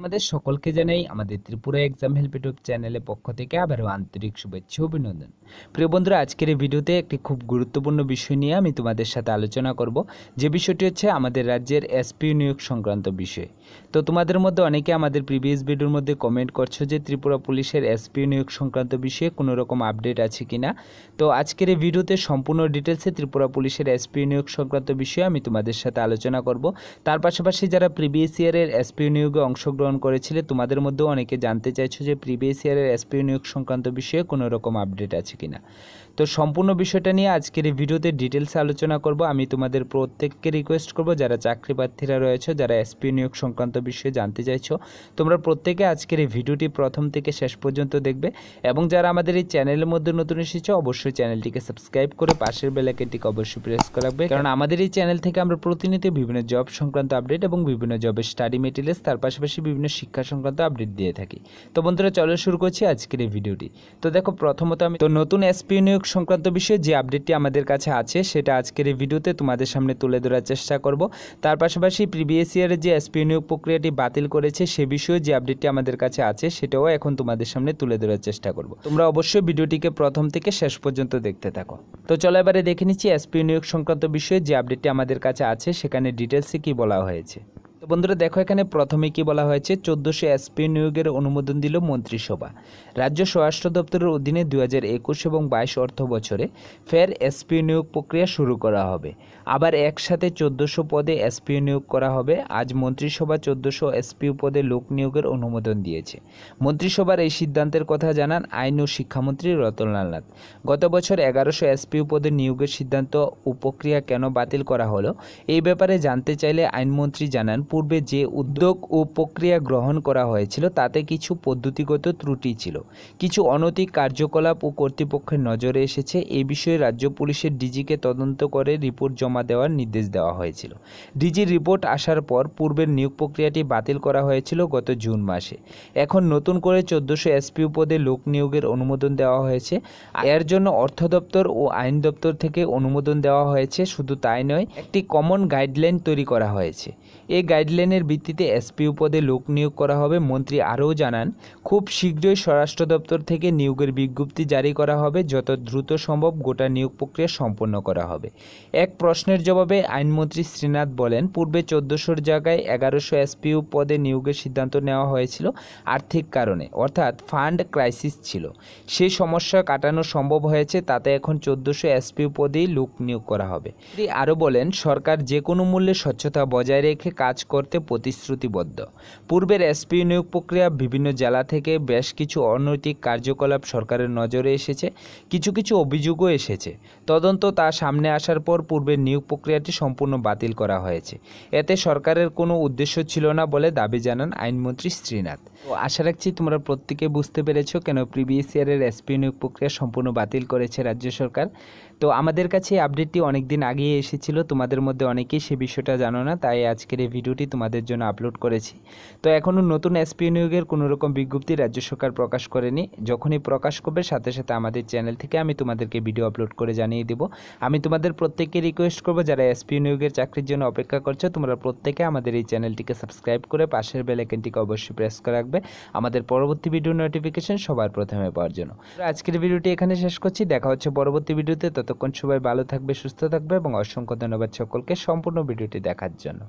তোমাদের সকলকে জানাই আমাদের ত্রিপুরা এক্সাম হেল্প ইউটিউব চ্যানেলের পক্ষ থেকে আবারও আন্তরিক শুভেচ্ছা অভিনন্দন প্রিয় বন্ধুরা আজকের এই ভিডিওতে একটি খুব গুরুত্বপূর্ণ বিষয় নিয়ে আমি তোমাদের সাথে আলোচনা করব যে বিষয়টি হচ্ছে আমাদের রাজ্যের এসপি নিয়োগ সংক্রান্ত বিষয় তো তোমাদের মধ্যে অনেকে আমাদের প্রিভিয়াস ভিডিওর মধ্যে কমেন্ট করছো যে ত্রিপুরা পুলিশের এসপি নিয়োগ সংক্রান্ত বিষয়ে কোনো রকম আপডেট আছে কিনা তো আজকের এই ভিডিওতে সম্পূর্ণ ডিটেলসে ত্রিপুরা পুলিশের এসপি নিয়োগ সংক্রান্ত বিষয়ে আমি তোমাদের সাথে আলোচনা করব তার পাশাপাশি যারা প্রিভিয়াস ইয়ারের এসপি নিয়োগে অংশগ্রহণ অংশগ্রহণ করেছিলে তোমাদের মধ্যে অনেকে জানতে চাইছো যে প্রিভিয়াস ইয়ারের এসপি নিয়োগ সংক্রান্ত বিষয়ে কোনো রকম আপডেট আছে কিনা তো সম্পূর্ণ বিষয়টা নিয়ে আজকের এই ভিডিওতে ডিটেলস আলোচনা করব আমি তোমাদের প্রত্যেককে রিকোয়েস্ট করব যারা চাকরি প্রার্থীরা রয়েছে যারা এসপি নিয়োগ সংক্রান্ত বিষয়ে জানতে চাইছো তোমরা প্রত্যেকে আজকের এই ভিডিওটি প্রথম থেকে শেষ পর্যন্ত দেখবে এবং যারা আমাদের এই চ্যানেলের মধ্যে নতুন এসেছে অবশ্যই চ্যানেলটিকে সাবস্ক্রাইব করে পাশের বেলাকেটিকে অবশ্যই প্রেস করে রাখবে কারণ আমাদের এই চ্যানেল থেকে আমরা প্রতিনিয়ত বিভিন্ন জব সংক্রান্ত আপডেট এবং বিভিন্ন জবের স্টাডি মেটেরিয়ালস তার পাশাপাশি বিভিন্ন শিক্ষা সংক্রান্ত আপডেট দিয়ে থাকি তো বন্ধুরা চলো শুরু করছি আজকের এই ভিডিওটি তো দেখো প্রথমত আমি তো নতুন এসপি নিয়োগ সংক্রান্ত বিষয়ে যে আপডেটটি আমাদের কাছে আছে সেটা আজকের এই ভিডিওতে তোমাদের সামনে তুলে ধরার চেষ্টা করব তার পাশাপাশি প্রিভিয়াস ইয়ারের যে এসপি নিয়োগ প্রক্রিয়াটি বাতিল করেছে সে বিষয়ে যে আপডেটটি আমাদের কাছে আছে সেটাও এখন তোমাদের সামনে তুলে ধরার চেষ্টা করব তোমরা অবশ্যই ভিডিওটিকে প্রথম থেকে শেষ পর্যন্ত দেখতে থাকো তো চলো এবারে দেখে নিচ্ছি এসপি নিয়োগ সংক্রান্ত বিষয়ে যে আপডেটটি আমাদের কাছে আছে সেখানে ডিটেলসে কি বলা হয়েছে বন্ধুরা দেখো এখানে প্রথমে কি বলা হয়েছে চোদ্দোশো এসপি নিয়োগের অনুমোদন দিল মন্ত্রিসভা রাজ্য স্বরাষ্ট্র দপ্তরের অধীনে দু হাজার একুশ এবং বাইশ অর্থ বছরে ফের এসপি নিয়োগ প্রক্রিয়া শুরু করা হবে আবার একসাথে চোদ্দোশো পদে এসপি নিয়োগ করা হবে আজ মন্ত্রিসভা চোদ্দোশো এসপি পদে লোক নিয়োগের অনুমোদন দিয়েছে মন্ত্রিসভার এই সিদ্ধান্তের কথা জানান আইন ও শিক্ষামন্ত্রী রতনলাল নাথ গত বছর এগারোশো এসপি পদে নিয়োগের সিদ্ধান্ত উপক্রিয়া কেন বাতিল করা হলো এই ব্যাপারে জানতে চাইলে আইনমন্ত্রী জানান পূর্বে যে উদ্যোগ ও প্রক্রিয়া গ্রহণ করা হয়েছিল তাতে কিছু পদ্ধতিগত ত্রুটি ছিল কিছু অনৈতিক কার্যকলাপ ও কর্তৃপক্ষের নজরে এসেছে এ বিষয়ে রাজ্য পুলিশের ডিজিকে তদন্ত করে রিপোর্ট জমা দেওয়ার নির্দেশ দেওয়া হয়েছিল ডিজির রিপোর্ট আসার পর পূর্বের নিয়োগ প্রক্রিয়াটি বাতিল করা হয়েছিল গত জুন মাসে এখন নতুন করে চোদ্দোশো এসপি পদে লোক নিয়োগের অনুমোদন দেওয়া হয়েছে এর জন্য অর্থ দপ্তর ও আইন দপ্তর থেকে অনুমোদন দেওয়া হয়েছে শুধু তাই নয় একটি কমন গাইডলাইন তৈরি করা হয়েছে এই গাইড গাইডলাইনের ভিত্তিতে এসপিউ পদে লোক নিয়োগ করা হবে মন্ত্রী আরও জানান খুব শীঘ্রই স্বরাষ্ট্র দপ্তর থেকে নিয়োগের বিজ্ঞপ্তি জারি করা হবে যত দ্রুত সম্ভব গোটা নিয়োগ প্রক্রিয়া সম্পন্ন করা হবে এক প্রশ্নের জবাবে আইনমন্ত্রী শ্রীনাথ বলেন পূর্বে চোদ্দোশোর জায়গায় এগারোশো এসপিউ পদে নিয়োগের সিদ্ধান্ত নেওয়া হয়েছিল আর্থিক কারণে অর্থাৎ ফান্ড ক্রাইসিস ছিল সে সমস্যা কাটানো সম্ভব হয়েছে তাতে এখন চোদ্দোশো এসপিউ পদেই লোক নিয়োগ করা হবে আরও বলেন সরকার যে কোনো মূল্যে স্বচ্ছতা বজায় রেখে কাজ করতে প্রতিশ্রুতিবদ্ধ পূর্বের এসপি নিয়োগ প্রক্রিয়া বিভিন্ন জেলা থেকে বেশ কিছু অনৈতিক কার্যকলাপ সরকারের নজরে এসেছে কিছু কিছু অভিযোগও এসেছে তদন্ত তা সামনে আসার পর পূর্বের নিয়োগ প্রক্রিয়াটি সম্পূর্ণ বাতিল করা হয়েছে এতে সরকারের কোনো উদ্দেশ্য ছিল না বলে দাবি জানান আইনমন্ত্রী শ্রীনাথ তো আশা রাখছি তোমরা প্রত্যেকে বুঝতে পেরেছ কেন প্রিভিয়াস ইয়ারের এসপি নিয়োগ প্রক্রিয়া সম্পূর্ণ বাতিল করেছে রাজ্য সরকার তো আমাদের কাছে আপডেটটি অনেকদিন আগেই এসেছিল তোমাদের মধ্যে অনেকেই সে বিষয়টা জানো না তাই আজকের এই ভিডিওটি ভিডিওটি তোমাদের জন্য আপলোড করেছি তো এখনও নতুন এসপি নিয়োগের কোনো রকম বিজ্ঞপ্তি রাজ্য সরকার প্রকাশ করেনি যখনই প্রকাশ করবে সাথে সাথে আমাদের চ্যানেল থেকে আমি তোমাদেরকে ভিডিও আপলোড করে জানিয়ে দেব আমি তোমাদের প্রত্যেককে রিকোয়েস্ট করবো যারা এসপি নিয়োগের চাকরির জন্য অপেক্ষা করছো তোমরা প্রত্যেকে আমাদের এই চ্যানেলটিকে সাবস্ক্রাইব করে পাশের বেলাইকেনটিকে অবশ্যই প্রেস করে রাখবে আমাদের পরবর্তী ভিডিও নোটিফিকেশন সবার প্রথমে পাওয়ার জন্য আজকের ভিডিওটি এখানে শেষ করছি দেখা হচ্ছে পরবর্তী ভিডিওতে ততক্ষণ সবাই ভালো থাকবে সুস্থ থাকবে এবং অসংখ্য ধন্যবাদ সকলকে সম্পূর্ণ ভিডিওটি দেখার জন্য